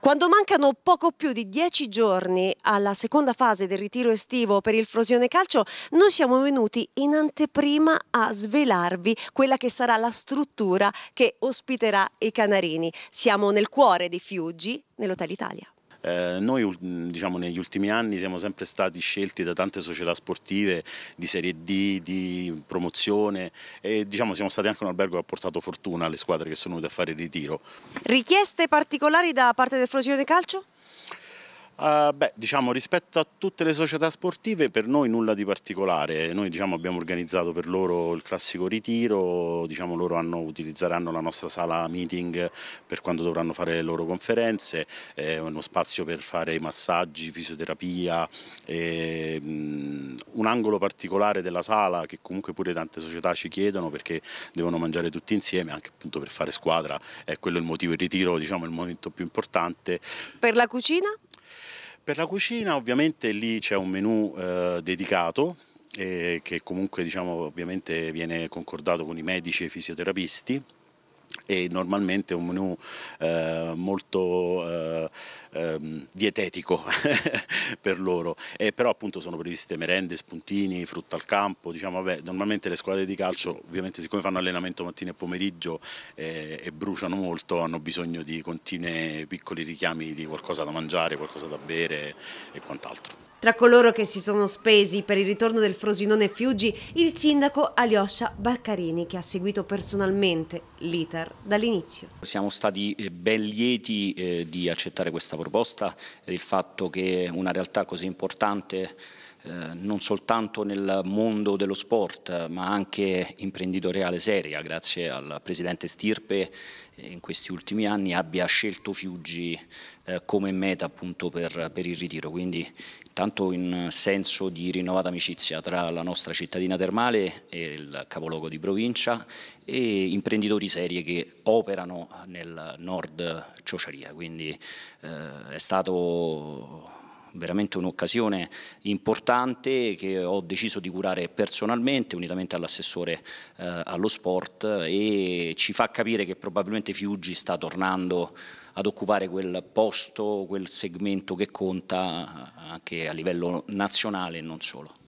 Quando mancano poco più di dieci giorni alla seconda fase del ritiro estivo per il Frosione Calcio, noi siamo venuti in anteprima a svelarvi quella che sarà la struttura che ospiterà i Canarini. Siamo nel cuore di Fiuggi, nell'Hotel Italia. Eh, noi diciamo, negli ultimi anni siamo sempre stati scelti da tante società sportive di Serie D, di promozione e diciamo, siamo stati anche un albergo che ha portato fortuna alle squadre che sono venute a fare il ritiro. Richieste particolari da parte del Frosinone Calcio? Uh, beh, diciamo, rispetto a tutte le società sportive per noi nulla di particolare, noi diciamo, abbiamo organizzato per loro il classico ritiro, diciamo, loro hanno, utilizzeranno la nostra sala meeting per quando dovranno fare le loro conferenze, è eh, uno spazio per fare massaggi, fisioterapia, eh, un angolo particolare della sala che comunque pure tante società ci chiedono perché devono mangiare tutti insieme, anche appunto per fare squadra, è quello il motivo, il ritiro diciamo, è il momento più importante. Per la cucina? Per la cucina ovviamente lì c'è un menù eh, dedicato eh, che comunque diciamo, ovviamente viene concordato con i medici e i fisioterapisti e normalmente un menù eh, molto eh, ehm, dietetico per loro. E però appunto sono previste merende, spuntini, frutta al campo, diciamo vabbè, normalmente le squadre di calcio ovviamente siccome fanno allenamento mattina e pomeriggio eh, e bruciano molto hanno bisogno di continue piccoli richiami di qualcosa da mangiare, qualcosa da bere e quant'altro. Tra coloro che si sono spesi per il ritorno del Frosinone Fiuggi, il sindaco Alyosha Baccarini, che ha seguito personalmente l'iter dall'inizio. Siamo stati eh, ben lieti eh, di accettare questa proposta e il fatto che una realtà così importante eh, non soltanto nel mondo dello sport ma anche imprenditoriale seria grazie al presidente Stirpe eh, in questi ultimi anni abbia scelto Fiuggi eh, come meta appunto per, per, il ritiro, quindi tanto in senso di rinnovata amicizia tra la nostra cittadina termale e il capoluogo di provincia e imprenditori serie che operano nel nord Ciociaria, quindi eh, è stato veramente un'occasione importante che ho deciso di curare personalmente unitamente all'assessore eh, allo sport e ci fa capire che probabilmente Fiuggi sta tornando ad occupare quel posto, quel segmento che conta eh, anche a livello nazionale e non solo.